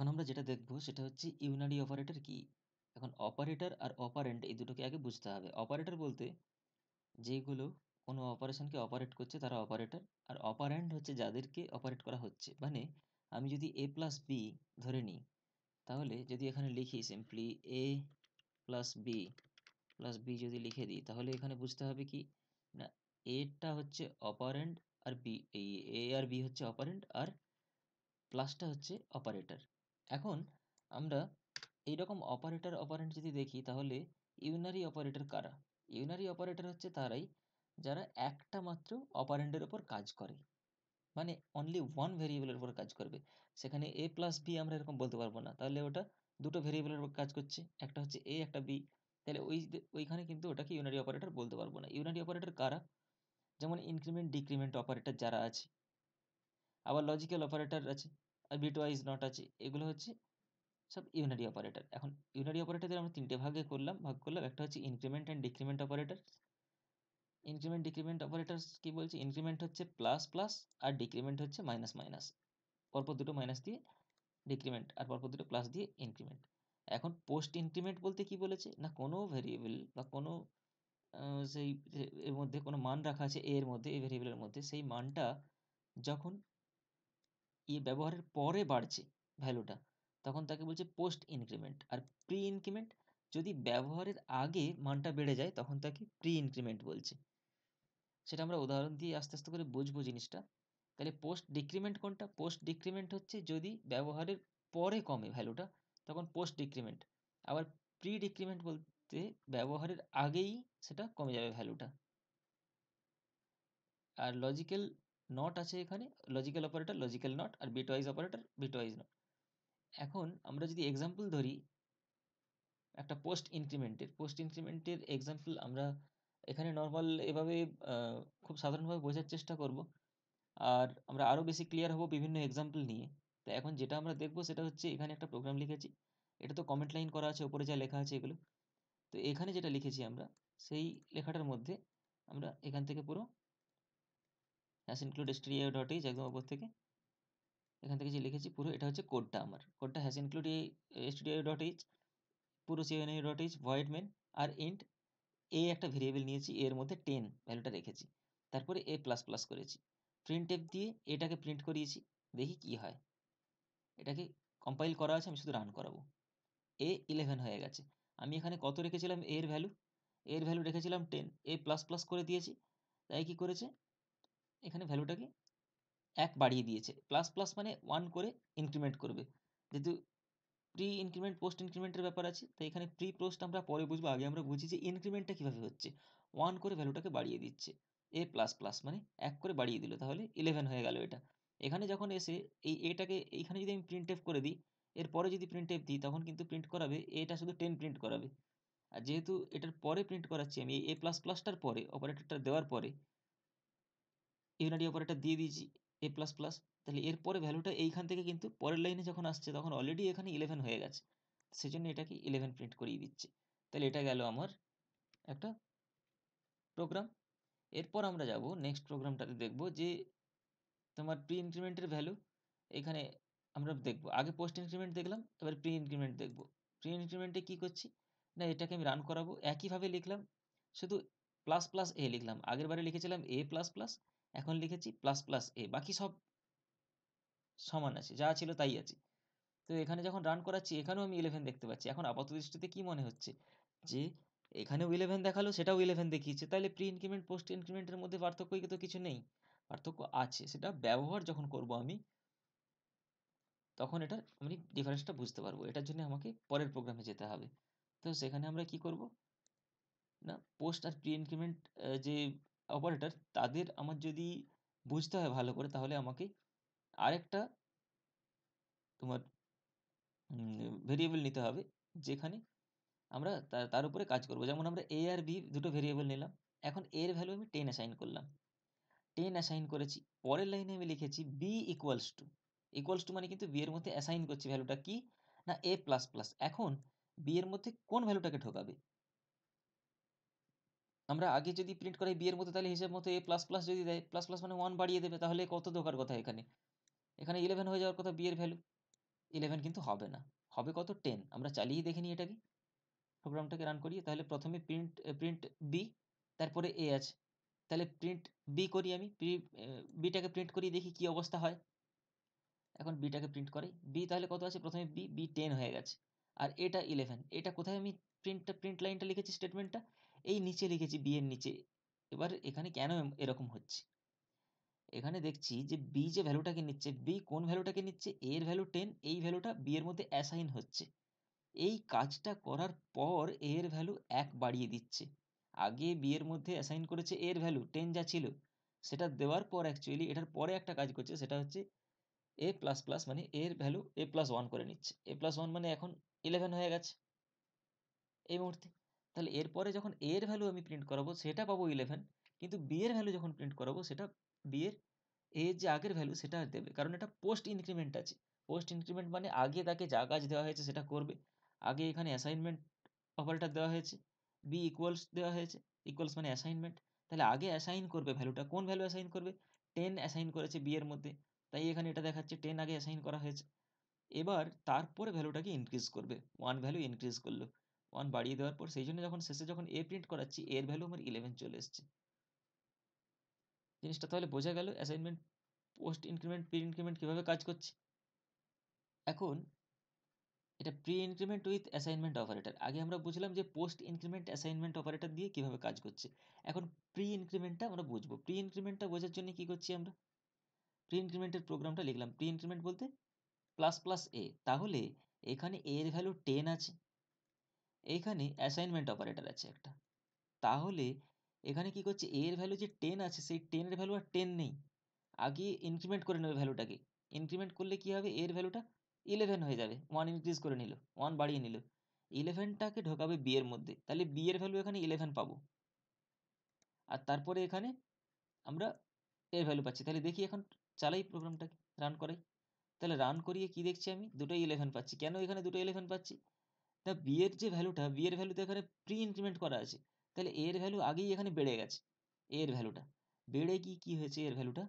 এখন আমরা যেটা দেখব সেটা হচ্ছে ইউনারি অপারেটর কি এখন অপারেটর আর অপারেন্ট এই দুটোকে আগে বুঝতে হবে অপারেটর বলতে যেগুলো কোনো অপারেশনকে অপারেট করছে তারা অপারেটর আর অপারেন্ট হচ্ছে যাদেরকে অপারেট করা হচ্ছে মানে আমি যদি এ প্লাস বি ধরে নিই তাহলে যদি এখানে লিখি simply A plus B plus B যদি লিখে দিই তাহলে এখানে বুঝতে হবে কি না এটা হচ্ছে অপারেন্ট আর বি এই এ আর বি হচ্ছে অপারেন্ট আর প্লাসটা হচ্ছে অপারেটর এখন আমরা এই রকম অপারেটর অপারেন্ট যদি দেখি তাহলে ইউনারি অপারেটর কারা ইউনারি অপারেটর হচ্ছে তারাই যারা একটা মাত্র অপারেন্ডের ওপর কাজ করে মানে অনলি ওয়ান ভেরিয়েবলের উপর কাজ করবে সেখানে এ প্লাস বি আমরা এরকম বলতে পারবো না তাহলে ওটা দুটো ভেরিয়েবলের উপর কাজ করছে একটা হচ্ছে এ একটা বি তাহলে ওই ওইখানে কিন্তু ওটাকে ইউনারি অপারেটর বলতে পারবো না ইউনারি অপারেটর কারা যেমন ইনক্রিমেন্ট ডিক্রিমেন্ট অপারেটর যারা আছে আবার লজিক্যাল অপারেটর আছে আর বিটওয়া ইজ নট আছে এগুলো হচ্ছে সব ইউনারি অপারেটর এখন ইউনারি অপারেটরদের আমরা তিনটে ভাগে করলাম ভাগ করলাম একটা হচ্ছে increment and decrement operator increment decrement operator কী বলছে ইনক্রিমেন্ট হচ্ছে প্লাস প্লাস আর ডিক্রিমেন্ট হচ্ছে মাইনাস মাইনাস পরপর দুটো মাইনাস দিয়ে ডিক্রিমেন্ট আর পরপর দুটো প্লাস দিয়ে ইনক্রিমেন্ট এখন পোস্ট ইনক্রিমেন্ট বলতে কি বলেছে না কোনো ভেরিয়েবল বা কোনো সেই এর মধ্যে কোনো মান রাখা আছে এর মধ্যে এই ভেরিয়েবলের মধ্যে সেই মানটা যখন ই ব্যবহারের পরে বাড়ছে ভ্যালুটা তখন তাকে বলছে পোস্ট ইনক্রিমেন্ট আর প্রি ইনক্রিমেন্ট যদি ব্যবহারের আগে মানটা বেড়ে যায় তখন তাকে প্রি ইনক্রিমেন্ট বলছে সেটা আমরা উদাহরণ দিয়ে আস্তে আস্তে করে বুঝবো জিনিসটা তাহলে পোস্ট ডিক্রিমেন্ট কোনটা পোস্ট ডিক্রিমেন্ট হচ্ছে যদি ব্যবহারের পরে কমে ভ্যালুটা তখন পোস্ট ডিক্রিমেন্ট আবার প্রি ডিক্রিমেন্ট বলতে ব্যবহারের আগেই সেটা কমে যাবে ভ্যালুটা আর লজিক্যাল নট আছে এখানে লজিক্যাল অপারেটর লজিক্যাল নট আর বিটওয়াইজ অপারেটর ওয়াইজ নট এখন আমরা যদি এক্সাম্পল ধরি একটা পোস্ট ইনক্রিমেন্টের পোস্ট ইনক্রিমেন্টের এক্সাম্পল আমরা এখানে নর্মাল এভাবে খুব সাধারণভাবে বোঝার চেষ্টা করব আর আমরা আরও বেশি ক্লিয়ার হব বিভিন্ন এক্সাম্পল নিয়ে তো এখন যেটা আমরা দেখব সেটা হচ্ছে এখানে একটা প্রোগ্রাম লিখেছি এটা তো কমেন্ট লাইন করা আছে ওপরে যা লেখা আছে এগুলো তো এখানে যেটা লিখেছি আমরা সেই লেখাটার মধ্যে আমরা এখান থেকে পুরো hash include studio dot H একদম উপর থেকে এখান থেকে যে লিখেছি পুরো এটা হচ্ছে কোডটা আমার কোডটা hash include A dot H পুরো সিএনএ ডট এইচ ভয়েড মেন আর ইন্ট এ একটা ভেরিয়েবল নিয়েছি এর মধ্যে টেন ভ্যালুটা রেখেছি তারপরে এ প্লাস প্লাস করেছি প্রিন্ট এফ দিয়ে এটাকে প্রিন্ট করিয়েছি দেখি কি হয় এটাকে কম্পাইল করা আছে আমি শুধু রান করাবো এ ইলেভেন হয়ে গেছে আমি এখানে কত রেখেছিলাম এর ভ্যালু এর ভ্যালু রেখেছিলাম টেন এ প্লাস প্লাস করে দিয়েছি তাই কি করেছে এখানে ভ্যালুটাকে এক বাড়িয়ে দিয়েছে প্লাস প্লাস মানে ওয়ান করে ইনক্রিমেন্ট করবে যেহেতু প্রি ইনক্রিমেন্ট পোস্ট ইনক্রিমেন্টের ব্যাপার আছে তাই এখানে প্রি পোস্ট আমরা পরে বুঝবো আগে আমরা বুঝি যে ইনক্রিমেন্টটা কীভাবে হচ্ছে ওয়ান করে ভ্যালুটাকে বাড়িয়ে দিচ্ছে এ প্লাস প্লাস মানে এক করে বাড়িয়ে দিল তাহলে ইলেভেন হয়ে গেল এটা এখানে যখন এসে এই এটাকে এইখানে যদি আমি প্রিন্ট এফ করে দিই এরপরে যদি প্রিন্ট এফ দিই তখন কিন্তু প্রিন্ট করাবে এটা শুধু টেন প্রিন্ট করাবে আর যেহেতু এটার পরে প্রিন্ট করাচ্ছি আমি এ প্লাস প্লাসটার পরে অপারেটরটা দেওয়ার পরে ইউনারি অপারেটর দিয়ে দিয়েছি এ প্লাস প্লাস তাহলে এরপরে ভ্যালুটা এইখান থেকে কিন্তু পরের লাইনে যখন আসছে তখন অলরেডি এখানে ইলেভেন হয়ে গেছে সেজন্য এটাকে ইলেভেন প্রিন্ট করিয়ে দিচ্ছে তাহলে এটা গেল আমার একটা প্রোগ্রাম এরপর আমরা যাব নেক্সট প্রোগ্রামটাতে দেখব যে তোমার প্রি ইনক্রিমেন্টের ভ্যালু এখানে আমরা দেখব আগে পোস্ট ইনক্রিমেন্ট দেখলাম এবার প্রি ইনক্রিমেন্ট দেখব প্রি ইনক্রিমেন্টে কী করছি না এটাকে আমি রান করাবো একইভাবে লিখলাম শুধু প্লাস প্লাস এ লিখলাম আগের বারে লিখেছিলাম এ প্লাস প্লাস এখন লিখেছি প্লাস প্লাস এ বাকি সব সমান আছে যা ছিল তাই আছে তো এখানে যখন রান করাচ্ছি এখানেও আমি ইলেভেন দেখতে পাচ্ছি এখন আপাত দৃষ্টিতে কী মনে হচ্ছে যে এখানেও ইলেভেন দেখালো সেটাও ইলেভেন দেখিয়েছে তাহলে প্রি ইনক্রিমেন্ট পোস্ট ইনক্রিমেন্টের মধ্যে পার্থক্যই তো কিছু নেই পার্থক্য আছে সেটা ব্যবহার যখন করব আমি তখন এটা আমি ডিফারেন্সটা বুঝতে পারবো এটার জন্য আমাকে পরের প্রোগ্রামে যেতে হবে তো সেখানে আমরা কি করব না পোস্ট আর প্রি ইনক্রিমেন্ট যে অপারেটর তাদের আমার যদি বুঝতে হয় ভালো করে তাহলে আমাকে আরেকটা তোমার ভেরিয়েবল নিতে হবে যেখানে আমরা তার উপরে কাজ করব যেমন আমরা এ আর বি দুটো ভেরিয়েবল নিলাম এখন এর ভ্যালু আমি টেন অ্যাসাইন করলাম টেন অ্যাসাইন করেছি পরের লাইনে আমি লিখেছি B equals to equals to মানে কিন্তু বি এর মধ্যে অ্যাসাইন করছি ভ্যালুটা কি না এ প্লাস প্লাস এখন বি এর মধ্যে কোন ভ্যালুটাকে ঢোকাবে আমরা আগে যদি প্রিন্ট করাই বিয়ের এর মতো তাহলে হিসেব মতো এ প্লাস প্লাস যদি দেয় প্লাস প্লাস মানে ওয়ান বাড়িয়ে দেবে তাহলে কত ধোকার কথা এখানে এখানে ইলেভেন হয়ে যাওয়ার কথা বিয়ের এর ভ্যালু ইলেভেন কিন্তু হবে না হবে কত টেন আমরা চালিয়ে দেখিনি এটাকে প্রোগ্রামটাকে রান করি তাহলে প্রথমে প্রিন্ট প্রিন্ট বি তারপরে এ আছে তাহলে প্রিন্ট বি করি আমি বিটাকে প্রিন্ট করি দেখি কি অবস্থা হয় এখন বিটাকে প্রিন্ট করে বি তাহলে কত আছে প্রথমে বি বি টেন হয়ে গেছে আর এটা ইলেভেন এটা কোথায় আমি প্রিন্টটা প্রিন্ট লাইনটা লিখেছি স্টেটমেন্টটা এই নিচে লিখেছি বিয়ের এর নিচে এবার এখানে কেন এরকম হচ্ছে এখানে দেখছি যে বি যে ভ্যালুটাকে নিচ্ছে বি কোন ভ্যালুটাকে নিচ্ছে এ এর ভ্যালু টেন এই ভ্যালুটা বি এর মধ্যে অ্যাসাইন হচ্ছে এই কাজটা করার পর এ এর ভ্যালু এক বাড়িয়ে দিচ্ছে আগে বি এর মধ্যে অ্যাসাইন করেছে এর ভ্যালু টেন যা ছিল সেটা দেওয়ার পর অ্যাকচুয়ালি এটার পরে একটা কাজ করছে সেটা হচ্ছে এ প্লাস প্লাস মানে এর ভ্যালু এ প্লাস ওয়ান করে নিচ্ছে এ প্লাস ওয়ান মানে এখন ইলেভেন হয়ে গেছে এই মুহূর্তে তাহলে এরপরে যখন এর ভ্যালু আমি প্রিন্ট করাবো সেটা পাবো ইলেভেন কিন্তু বি এর ভ্যালু যখন প্রিন্ট করাবো সেটা বি এর এর যে আগের ভ্যালু সেটা দেবে কারণ এটা পোস্ট ইনক্রিমেন্ট আছে পোস্ট ইনক্রিমেন্ট মানে আগে তাকে যা কাজ দেওয়া হয়েছে সেটা করবে আগে এখানে অ্যাসাইনমেন্ট অপারেটার দেওয়া হয়েছে বি ইকুয়ালস দেওয়া হয়েছে ইকুয়ালস মানে অ্যাসাইনমেন্ট তাহলে আগে অ্যাসাইন করবে ভ্যালুটা কোন ভ্যালু অ্যাসাইন করবে টেন অ্যাসাইন করেছে বি এর মধ্যে তাই এখানে এটা দেখাচ্ছে টেন আগে অ্যাসাইন করা হয়েছে এবার তারপরে ভ্যালুটাকে ইনক্রিজ করবে ওয়ান ভ্যালু ইনক্রিজ করলো ওয়ান বাড়িয়ে দেওয়ার পর সেই জন্য যখন শেষে যখন এ প্রিন্ট করাচ্ছি এর ভ্যালু আমার ইলেভেন চলে এসছে জিনিসটা তাহলে বোঝা গেল assignment post increment pre increment কীভাবে কাজ করছে এখন এটা pre increment with assignment operator আগে আমরা বুঝলাম যে পোস্ট ইনক্রিমেন্ট অ্যাসাইনমেন্ট অপারেটর দিয়ে কীভাবে কাজ করছে এখন প্রি ইনক্রিমেন্টটা আমরা বুঝবো প্রি ইনক্রিমেন্টটা বোঝার জন্য কী করছি আমরা প্রি ইনক্রিমেন্টের প্রোগ্রামটা লিখলাম প্রি ইনক্রিমেন্ট বলতে প্লাস প্লাস এ তাহলে এখানে এর ভ্যালু টেন আছে এইখানে অ্যাসাইনমেন্ট অপারেটর আছে একটা তাহলে এখানে কি করছে এর ভ্যালু যে টেন আছে সেই টেনের ভ্যালু আর টেন নেই আগে ইনক্রিমেন্ট করে নেবে ভ্যালুটাকে ইনক্রিমেন্ট করলে কি হবে এর ভ্যালুটা ইলেভেন হয়ে যাবে ওয়ান ইনক্রিজ করে নিল ওয়ান বাড়িয়ে নিল ইলেভেনটাকে ঢোকাবে বি এর মধ্যে তাহলে বি এর ভ্যালু এখানে ইলেভেন পাবো আর তারপরে এখানে আমরা এর ভ্যালু পাচ্ছি তাহলে দেখি এখন চালাই প্রোগ্রামটাকে রান করাই তাহলে রান করিয়ে কি দেখছি আমি দুটোই ইলেভেন পাচ্ছি কেন এখানে দুটো ইলেভেন পাচ্ছি তা বি এর যে ভ্যালুটা বি এর ভ্যালু তো এখানে প্রি ইনক্রিমেন্ট করা আছে তাহলে এর ভ্যালু আগেই এখানে বেড়ে গেছে এর ভ্যালুটা বেড়ে কি কি হয়েছে এর ভ্যালুটা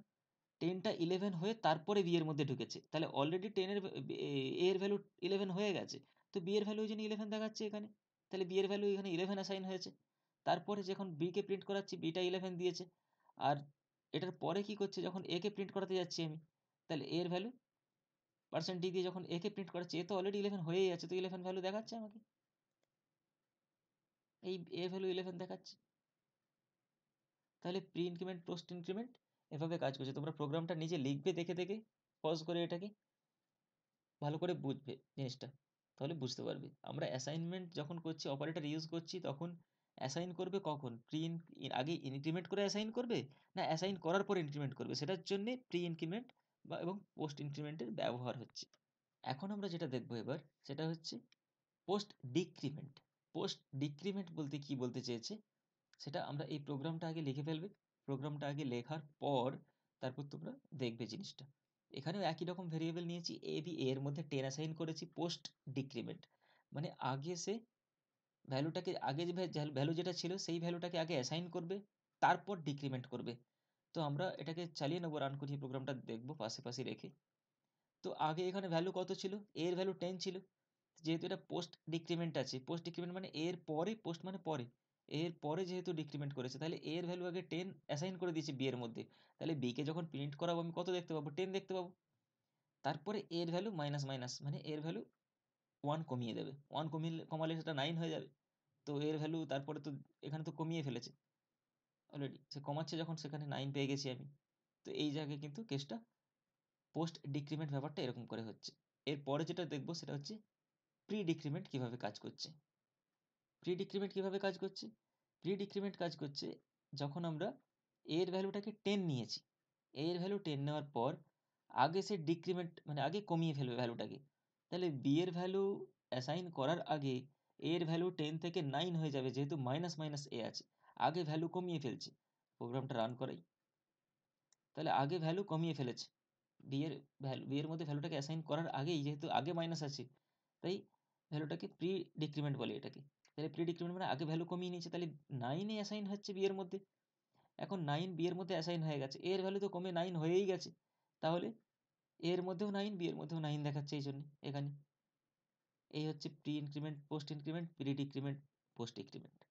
টেনটা ইলেভেন হয়ে তারপরে বিয়ের এর মধ্যে ঢুকেছে তাহলে অলরেডি টেনের এর ভ্যালু ইলেভেন হয়ে গেছে তো বিয়ের এর ভ্যালু ওই জন্য ইলেভেন দেখাচ্ছে এখানে তাহলে বিয়ের এর ভ্যালু এখানে ইলেভেন অ্যাসাইন হয়েছে তারপরে যখন বিকে প্রিন্ট করাচ্ছি বিটা ইলেভেন দিয়েছে আর এটার পরে কি করছে যখন একে প্রিন্ট করাতে যাচ্ছি আমি তাহলে এর ভ্যালু পার্সেন্ট দিয়ে যখন একে প্রিন্ট করাচ্ছি এ তো অলরেডি ইলেভেন হয়েই আছে তো ইলেভেন ভ্যালু দেখাচ্ছে আমাকে এই এ ভ্যালু ইলেভেন দেখাচ্ছে তাহলে প্রি ইনক্রিমেন্ট পোস্ট ইনক্রিমেন্ট এভাবে কাজ করছে তোমরা প্রোগ্রামটা নিজে লিখবে দেখে দেখে পজ করে এটাকে ভালো করে বুঝবে জিনিসটা তাহলে বুঝতে পারবে আমরা অ্যাসাইনমেন্ট যখন করছি অপারেটার ইউজ করছি তখন অ্যাসাইন করবে কখন প্রি আগে ইনক্রিমেন্ট করে অ্যাসাইন করবে না অ্যাসাইন করার পর ইনক্রিমেন্ট করবে সেটার জন্যে প্রি ইনক্রিমেন্ট বা এবং পোস্ট ইনক্রিমেন্টের ব্যবহার হচ্ছে এখন আমরা যেটা দেখবো এবার সেটা হচ্ছে পোস্ট ডিক্রিমেন্ট পোস্ট ডিক্রিমেন্ট বলতে কি বলতে চেয়েছে সেটা আমরা এই প্রোগ্রামটা আগে লিখে ফেলবে প্রোগ্রামটা আগে লেখার পর তারপর তোমরা দেখবে জিনিসটা এখানেও একই রকম ভেরিয়েবল নিয়েছি এ বি এর মধ্যে টেন অ্যাসাইন করেছি পোস্ট ডিক্রিমেন্ট মানে আগে সে ভ্যালুটাকে আগে যে ভ্যালু যেটা ছিল সেই ভ্যালুটাকে আগে অ্যাসাইন করবে তারপর ডিক্রিমেন্ট করবে তো আমরা এটাকে চালিয়ে নেবো রান করি প্রোগ্রামটা দেখবো পাশে রেখে তো আগে এখানে ভ্যালু কত ছিল এর ভ্যালু টেন ছিল যেহেতু এটা পোস্ট ডিক্রিমেন্ট আছে পোস্ট ডিক্রিমেন্ট মানে এর পরে পোস্ট মানে পরে এর পরে যেহেতু ডিক্রিমেন্ট করেছে তাহলে এর ভ্যালু আগে টেন অ্যাসাইন করে দিয়েছি বি এর মধ্যে তাহলে বিকে যখন প্রিন্ট করাবো আমি কত দেখতে পাবো টেন দেখতে পাবো তারপরে এর ভ্যালু মাইনাস মাইনাস মানে এর ভ্যালু ওয়ান কমিয়ে দেবে ওয়ান কমিয়ে কমালে সেটা নাইন হয়ে যাবে তো এর ভ্যালু তারপরে তো এখানে তো কমিয়ে ফেলেছে অলরেডি সে কমাচ্ছে যখন সেখানে নাইন পেয়ে গেছি আমি তো এই জায়গায় কিন্তু কেসটা পোস্ট ডিক্রিমেন্ট ব্যাপারটা এরকম করে হচ্ছে এরপরে যেটা দেখবো সেটা হচ্ছে প্রি ডিক্রিমেন্ট কীভাবে কাজ করছে প্রি ডিক্রিমেন্ট কীভাবে কাজ করছে প্রি ডিক্রিমেন্ট কাজ করছে যখন আমরা এর ভ্যালুটাকে টেন নিয়েছি এর ভ্যালু টেন নেওয়ার পর আগে সে ডিক্রিমেন্ট মানে আগে কমিয়ে ফেলবে ভ্যালুটাকে তাহলে বি এর ভ্যালু অ্যাসাইন করার আগে এর ভ্যালু টেন থেকে নাইন হয়ে যাবে যেহেতু মাইনাস মাইনাস এ আছে আগে ভ্যালু কমিয়ে ফেলছে প্রোগ্রামটা রান করাই তাহলে আগে ভ্যালু কমিয়ে ফেলেছে বিয়ের ভ্যালু বিয়ের মধ্যে ভ্যালুটাকে অ্যাসাইন করার আগেই যেহেতু আগে মাইনাস আছে তাই ভ্যালুটাকে প্রি ডিক্রিমেন্ট বলে এটাকে তাহলে প্রি ডিক্রিমেন্ট মানে আগে ভ্যালু কমিয়ে নিয়েছে তাহলে নাইনে অ্যাসাইন হচ্ছে বিয়ের মধ্যে এখন নাইন বিয়ের মধ্যে অ্যাসাইন হয়ে গেছে এর ভ্যালু তো কমে নাইন হয়েই গেছে তাহলে এর মধ্যেও নাইন বিয়ের মধ্যেও নাইন দেখাচ্ছে এই জন্য এখানে এই হচ্ছে pre increment post increment pre decrement post decrement